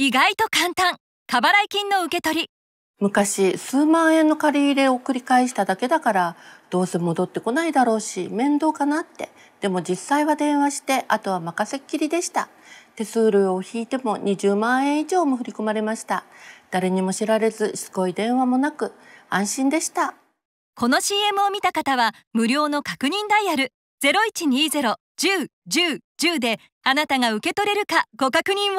意外と簡単過払い金の受け取り昔数万円の借り入れを繰り返しただけだからどうせ戻ってこないだろうし面倒かなってでも実際は電話してあとは任せっきりでした手数料を引いても20万円以上も振り込まれました誰にも知られずしつこい電話もなく安心でしたこの CM を見た方は無料の確認ダイヤル0120-10-10-10であなたが受け取れるかご確認を